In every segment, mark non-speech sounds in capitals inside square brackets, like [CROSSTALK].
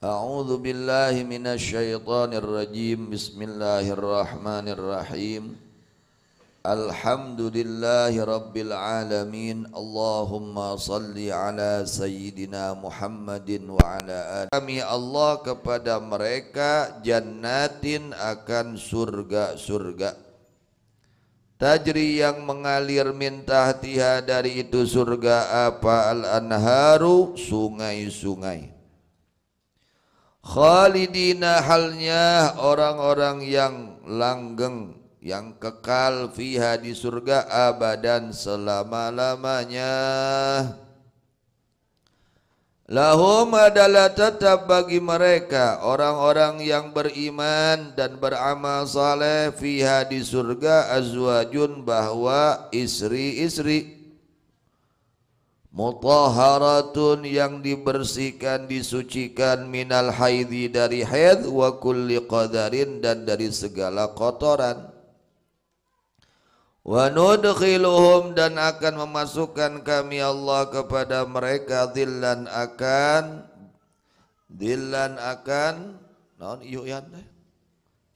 أعوذ بالله من الشيطان الرجيم بسم الله الرحمن الرحيم الحمد لله رب العالمين اللهم صل على سيدنا Muhammadin wa ala kami Allah kepada mereka jannatin akan surga-surga Tajri yang mengalir min tahtiha dari itu surga apa al-anharu sungai-sungai Khalidina halnya orang-orang yang langgeng yang kekal fiha di surga abadan selama-lamanya. Lahum adalah tetap bagi mereka orang-orang yang beriman dan beramal saleh fiha di surga azwajun bahwa istri-istri Mutaharatun yang dibersihkan disucikan minal haidhi dari haid wa kulli qadarin dan dari segala kotoran wa nudkhiluhum dan akan memasukkan kami Allah kepada mereka dillan akan dillan akan naon iuhan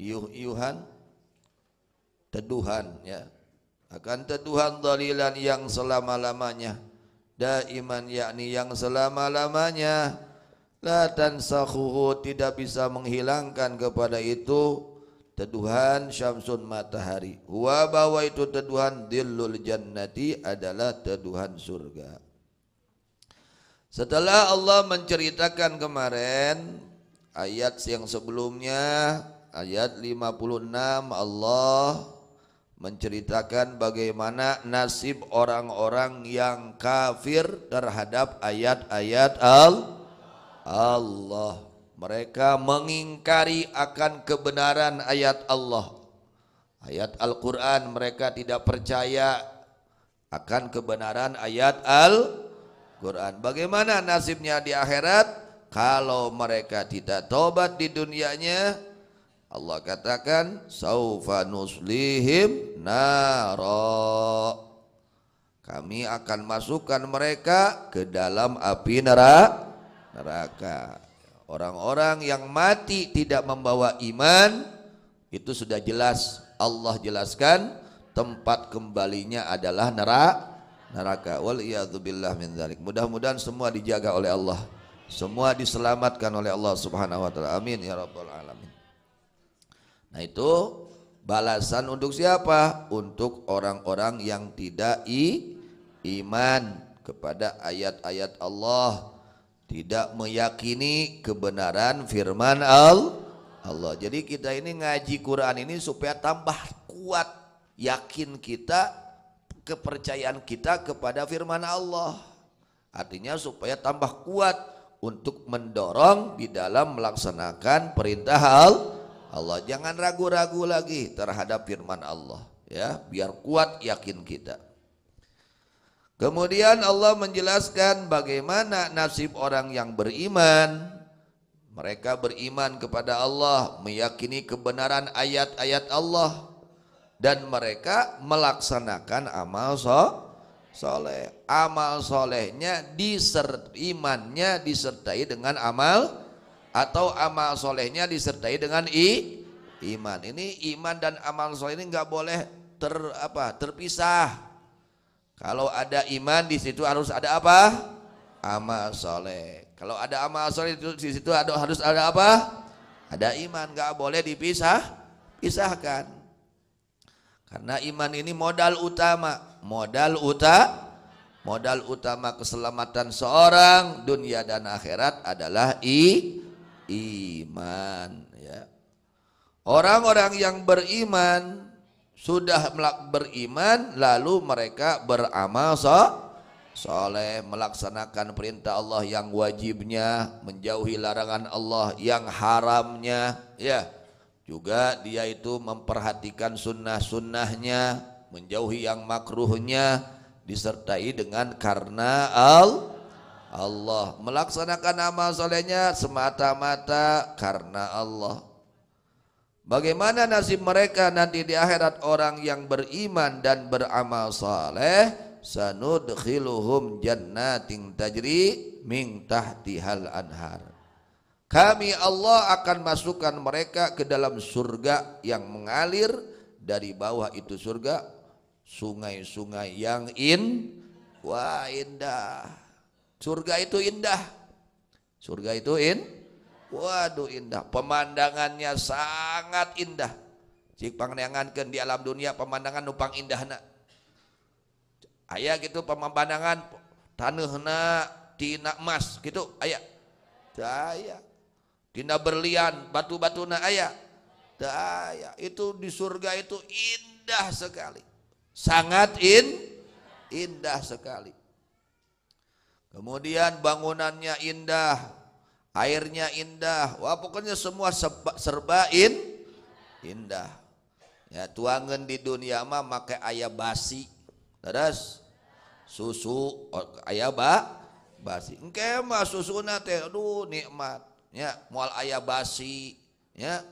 iuh iuhan teduhan ya akan teduhan dalilan yang selama-lamanya daiman yakni yang selama-lamanya la tansakhuhu tidak bisa menghilangkan kepada itu teduhan syamsun matahari huwa bahwa itu teduhan dillul jannati adalah teduhan surga setelah Allah menceritakan kemarin ayat yang sebelumnya ayat 56 Allah menceritakan bagaimana nasib orang-orang yang kafir terhadap ayat-ayat al Allah. Mereka mengingkari akan kebenaran ayat Allah. Ayat Al-Quran mereka tidak percaya akan kebenaran ayat Al-Quran. Bagaimana nasibnya di akhirat? Kalau mereka tidak tobat di dunianya, Allah katakan saufa nuslihim nara kami akan masukkan mereka ke dalam api neraka neraka orang-orang yang mati tidak membawa iman itu sudah jelas Allah jelaskan tempat kembalinya adalah neraka neraka wal billah min dzalik mudah-mudahan semua dijaga oleh Allah semua diselamatkan oleh Allah Subhanahu wa taala amin ya rabbal alamin Nah itu balasan untuk siapa? Untuk orang-orang yang tidak i, iman kepada ayat-ayat Allah, tidak meyakini kebenaran firman al Allah. Jadi kita ini ngaji Quran ini supaya tambah kuat yakin kita kepercayaan kita kepada firman Allah. Artinya supaya tambah kuat untuk mendorong di dalam melaksanakan perintah Allah Allah. Jangan ragu-ragu lagi terhadap firman Allah ya, biar kuat yakin kita. Kemudian Allah menjelaskan bagaimana nasib orang yang beriman. Mereka beriman kepada Allah, meyakini kebenaran ayat-ayat Allah dan mereka melaksanakan amal so soleh. Amal solehnya disert imannya disertai dengan amal atau amal solehnya disertai dengan i iman ini iman dan amal soleh ini nggak boleh ter apa terpisah kalau ada iman di situ harus ada apa amal soleh kalau ada amal soleh di situ ada, harus ada apa ada iman nggak boleh dipisah pisahkan karena iman ini modal utama modal utama modal utama keselamatan seorang dunia dan akhirat adalah i iman ya. Orang-orang yang beriman sudah melak beriman lalu mereka beramal so, soleh melaksanakan perintah Allah yang wajibnya menjauhi larangan Allah yang haramnya ya juga dia itu memperhatikan sunnah-sunnahnya menjauhi yang makruhnya disertai dengan karena al Allah melaksanakan amal solehnya semata-mata karena Allah Bagaimana nasib mereka nanti di akhirat orang yang beriman dan beramal saleh sanudkhiluhum jannatin tajri min tahtihal anhar kami Allah akan masukkan mereka ke dalam surga yang mengalir dari bawah itu surga sungai-sungai yang in wah indah Surga itu indah. Surga itu in. Waduh indah. Pemandangannya sangat indah. Cik ke di alam dunia pemandangan numpang indah nak, ayah gitu pemandangan tanah di tina emas gitu ayah, Teu Tina berlian, batu batu ayah, ayah aya. Itu di surga itu indah sekali. Sangat in indah sekali Kemudian bangunannya indah, airnya indah. Wah pokoknya semua serba, serba in, indah. Ya tuangan di dunia mah pakai ayah basi. Terus susu oh, ayah ba basi. Engke mah susu nate, aduh nikmat. Ya mual ayah basi ya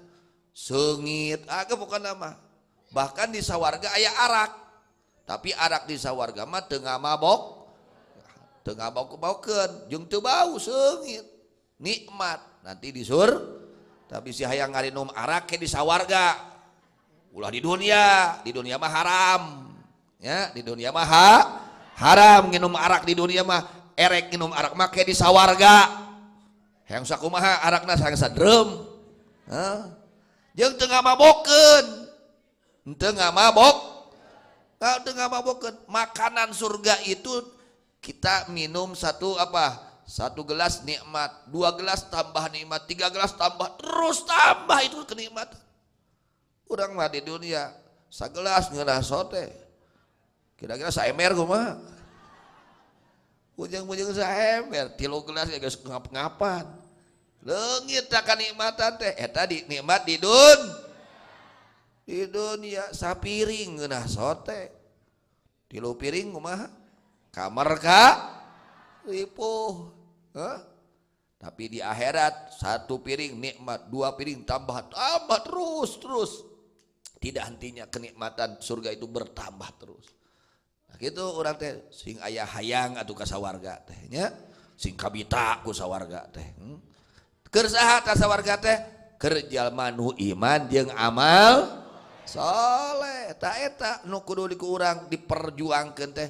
sengit agak bukan nama. Bahkan di sawarga ayah arak. Tapi arak di sawarga mah tengah mabok nikmat nanti di sur tapi si yang ngarinumaknya di sawwarga ulah di dunia di dunia Maharam ya di dunia maha haram minum arak di dunia mah erek minumarak make di sawwarga he maha drumbo makanan surga itu tuh Kita minum satu apa? Satu gelas nikmat, dua gelas tambah nikmat, tiga gelas tambah, terus tambah itu kenikmat kurang mah di dunia, segelas ngerah sote. Kira-kira saya saemer kumaha. Ujung-ujung saemer, tilu gelas ya guys ngap-ngapan. tak nikmatan teh, eh tadi nikmat di dun di dunia sapiring ngeunah sote tilu piring mah Kamar kak, ripuh. Huh? Tapi di akhirat satu piring nikmat, dua piring tambah, tambah terus, terus. Tidak hentinya kenikmatan surga itu bertambah terus. Nah, gitu orang teh sing ayah hayang atau kasawarga tehnya, sing kabita ku sawarga teh. Hmm? Kersaha kasawarga teh kerjal manu iman yang amal soleh tak eta nu di kurang diperjuangkan teh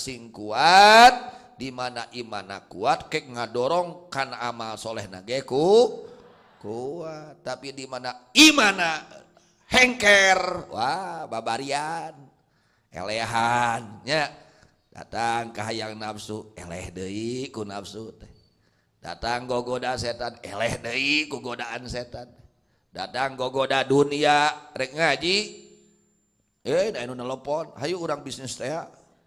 sing kuat dimanaimana kuat kayakk ngadorong kan amalsholeh naku kuat tapi dimanaimana hengker Wahbabarian elehanannya datangkah hayang nafsu eliku nafsu datang gogoda setan el kegoaan setan datang gogoda dunia rek ngaji ehpon Ayo orang bisnis saya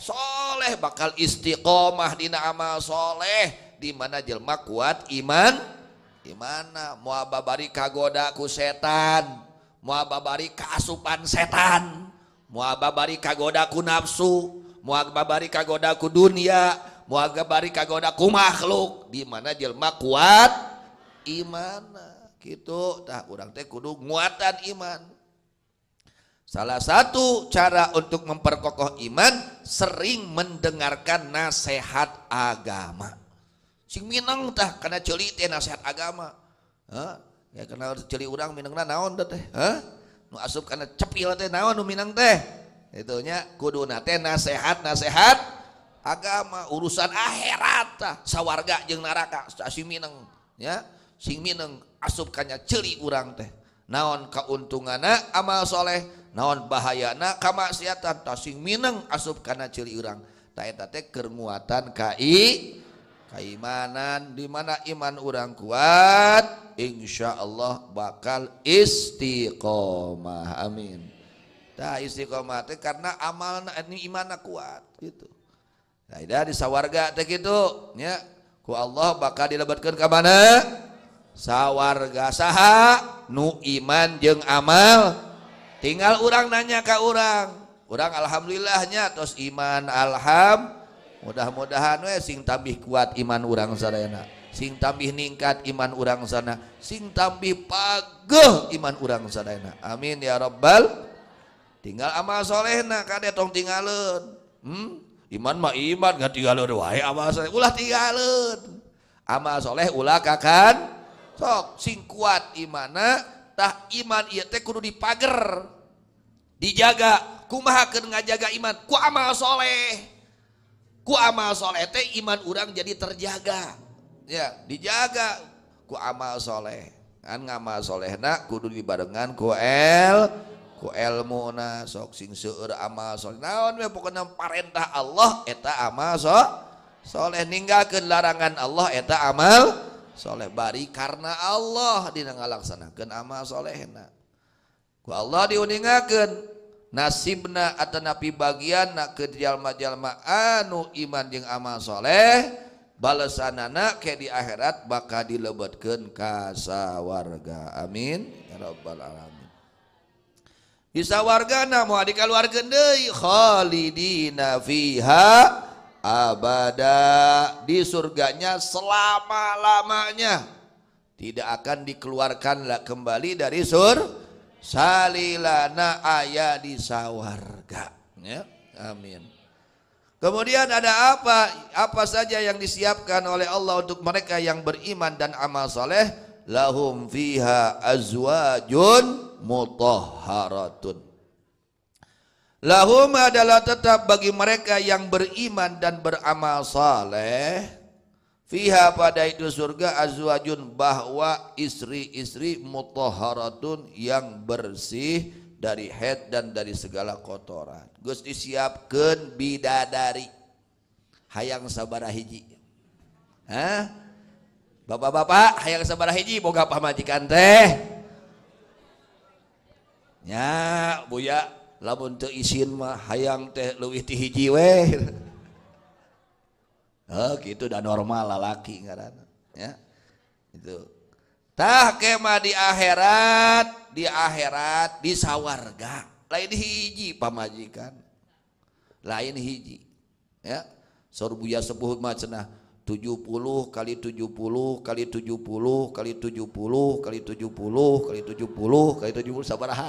sholeh bakal Istiqomahdina amalsholeh dimana Jelma kuat imanimana muababari kagodaku setan muababari kasupan setan muababari kagodaku nafsu muaakbabari kagodaku dunia muagabar kagodaku makhluk dimana Jelma kuatimana gitu tak kurang teh Kudu muatan iman Salah satu cara untuk memperkokoh iman sering mendengarkan nasihat agama. Sing minang tah karena celi teh nasihat agama. Hah? Ya karena celi urang minang naon teh? Hah? Nu asup karena cepil teh naon nu minang teh? Itunya kudu teh nasihat-nasihat agama urusan akhirat tah sawarga jeung neraka si minang ya sing minang asup kana celi urang teh. Naon kauntunganna amal soleh naon bahayana na kamaksiatan tasing mineng asup kana ciri urang taeta teh kermuatan kai keimanan di mana iman orang kuat insya Allah bakal istiqomah amin nah istiqomah teh karena amal ini imannya kuat gitu nah ini di sawarga teh gitu ya ku Allah bakal dilebatkan ke mana sawarga saha nu iman jeng amal tinggal orang nanya ke orang orang alhamdulillahnya terus iman alham mudah-mudahan we sing tambih kuat iman orang sana, sing tambih ningkat iman orang sana sing tambih pageh iman orang sana, amin ya rabbal tinggal amal solehna kade tong tinggalin hmm? iman mah iman gak tinggalin wae amal soleh ulah tinggalin amal soleh ulah kakan sok sing kuat imana tah iman ieu teh kudu dipager dijaga kumaha keun ngajaga iman ku amal soleh ku amal soleh teh iman urang jadi terjaga ya dijaga ku amal soleh kan ngamal soleh nak kudu dibarengan ku el ku elmu na sok sing seueur amal soleh naon we pokoknya parentah Allah eta amal so soleh ninggalkeun larangan Allah eta amal sholeh bari karena Allah di ngalaksanakan amasholeh Allah diuninggen nasib na napi bagian na ke dijal majal mau iman yang amalsholeh balesasan na ke di akhirat baka dilebetkan kas warga amin robbal a wargandinaha abada di surganya selama-lamanya tidak akan dikeluarkan kembali dari sur salilana ayah di sawarga ya amin kemudian ada apa apa saja yang disiapkan oleh Allah untuk mereka yang beriman dan amal soleh lahum fiha azwajun mutahharatun Lahum adalah tetap bagi mereka yang beriman dan beramal saleh. Fiha pada itu surga azwajun bahwa istri-istri mutahharatun yang bersih dari head dan dari segala kotoran. Gus disiapkan bidadari. Hayang sabar hiji. Hah? Bapak-bapak hayang sabar hiji boga pamajikan teh. Ya, Buya lamun teu isin mah hayang teh leuwih ti hiji we [LAUGHS] Heh kitu da normal lalaki ngaranna ya itu tah kemah di akhirat di akhirat di sawarga lain hiji pamajikan lain hiji ya sorbuya sepuh mah cenah 70 kali 70 kali 70 kali 70 kali 70 kali 70 kali 70 kali 70 sabaraha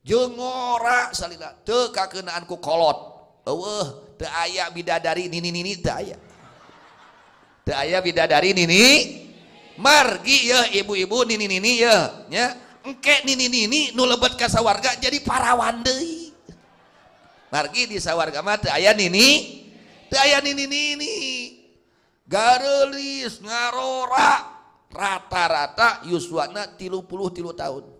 jengora salila teka kakeunaan ku kolot eueuh teu bidadari nini nini teu aya bidadari nini margi ya ibu-ibu nini nini ya ya engke nini nini nu lebet ka sawarga jadi parawan deui margi di sawarga mah teu nini teu nini nini garelis ngarora rata-rata yuswana tilu puluh tilu tahun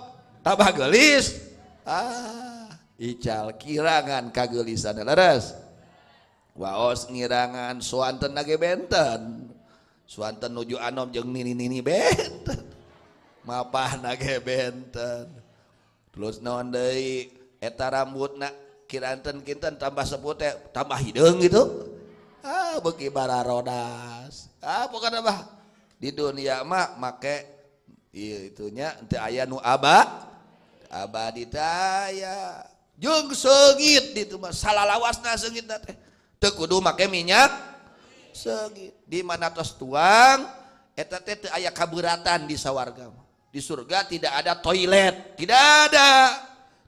tambah gelis ah, ical kirangan kegelisanes waosirangan Swanten betenwantenju Anom be map na beten nontara rambutkiranten Kinten tambah seput tambah hidung gitu para ah, rodas ah, kan apa di duniamak make itunya aya nu aba abadi daya jung segit di salah lawas sengit nate. teu kudu make minyak Segit di mana tos tuang eta teh teu kaburatan di sawarga di surga tidak ada toilet tidak ada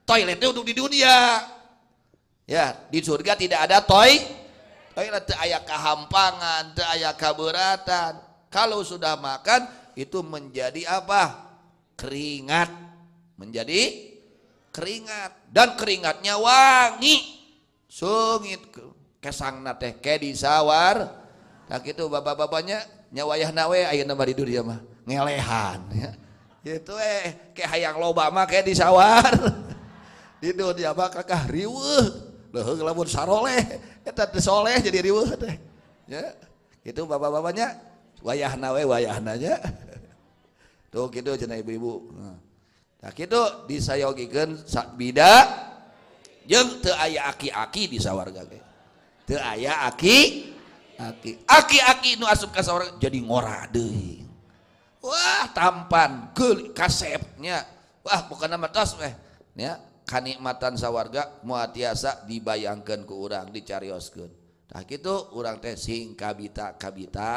toiletnya untuk di dunia ya di surga tidak ada toy toilet teu aya kahampangan teu aya kaburatan kalau sudah makan itu menjadi apa keringat menjadi keringat dan keringatnya wangi sungit kesang teh kedi sawar tak nah, itu bapak-bapaknya nyawayah nawe ayo nama di dia mah ngelehan ya. itu eh kayak hayang loba mah kayak di sawar [LAUGHS] di dunia mah kakak riuh loh ngelamun saroleh itu disoleh jadi riuh teh ya itu bapak-bapaknya wayah nawe wayah nanya [LAUGHS] tuh gitu jenai ibu-ibu nah. itu disayogkenda aki-ki di sawwargaki aki jadi ngo Wah tampankul kasepnya Wah bukan nama kenikmatan sawwarga muaatiasa dibayangkan ke urang didicarios itu orangtesing ka kabita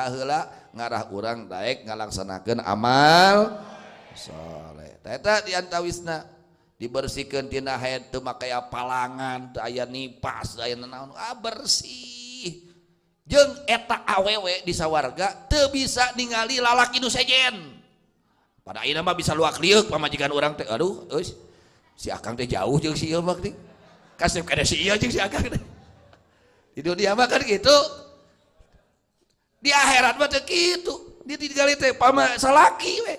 ngarah orang baik ngalang sanaken amal leh ta Wina dibersihkan maka palangan dayani pas ah, bersih je etak awewek disawarga bisa ningali lalaki nu sejen pada ini bisa luak liuk pemajikan orang teruh terus siakan jauh dia gitu di akhirat gitugali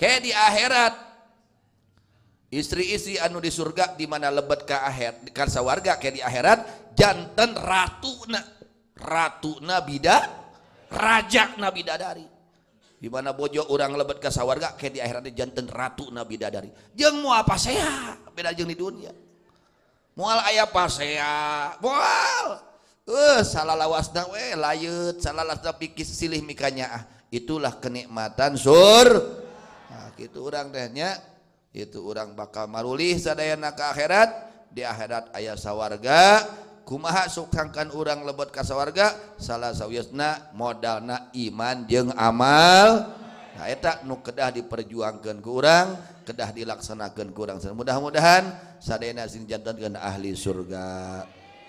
ke di akhirat. Istri-istri anu di surga di mana lebet ke akhir kan warga ke di akhirat, jantan ratu ratu ratu bida, raja nabida dari Di mana bojo orang lebet ke sawarga ke di akhirat jantan ratu nabida dari Jeng mau apa saya? Beda jeng di dunia. Mual ayah saya mual. Eh, uh, salah lawasna we layut, salah lawasna pikis silih mikanya. ah, Itulah kenikmatan sur. itu orang dehnya itu orang bakal marulih saddayana ke akhirat di akhirat ayah sawwarga kumaha sukangkan orangrang lebet kasawarga salah sawna modalna iman je amal tak nu kedah diperjuangkan ke orang kedah dilaksanakan kurang se mudah-mudahan sadanazin jantan kena ahli surga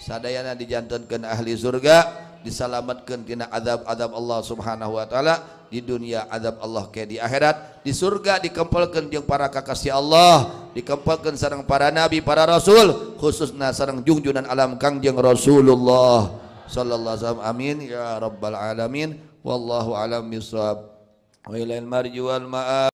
Sadayana dijantan ke ahli surga dan disalamatkan tina azab-azab Allah subhanahu wa ta'ala di dunia azab Allah ke di akhirat di surga dikempelkan jeung para kekasih Allah dikempelkan sarang para nabi para rasul khususna sarang junjunan alam kangjeng Rasulullah sallallahu alaihi wasallam amin ya rabbal alamin wallahu alam bisawab wa ilal marji wal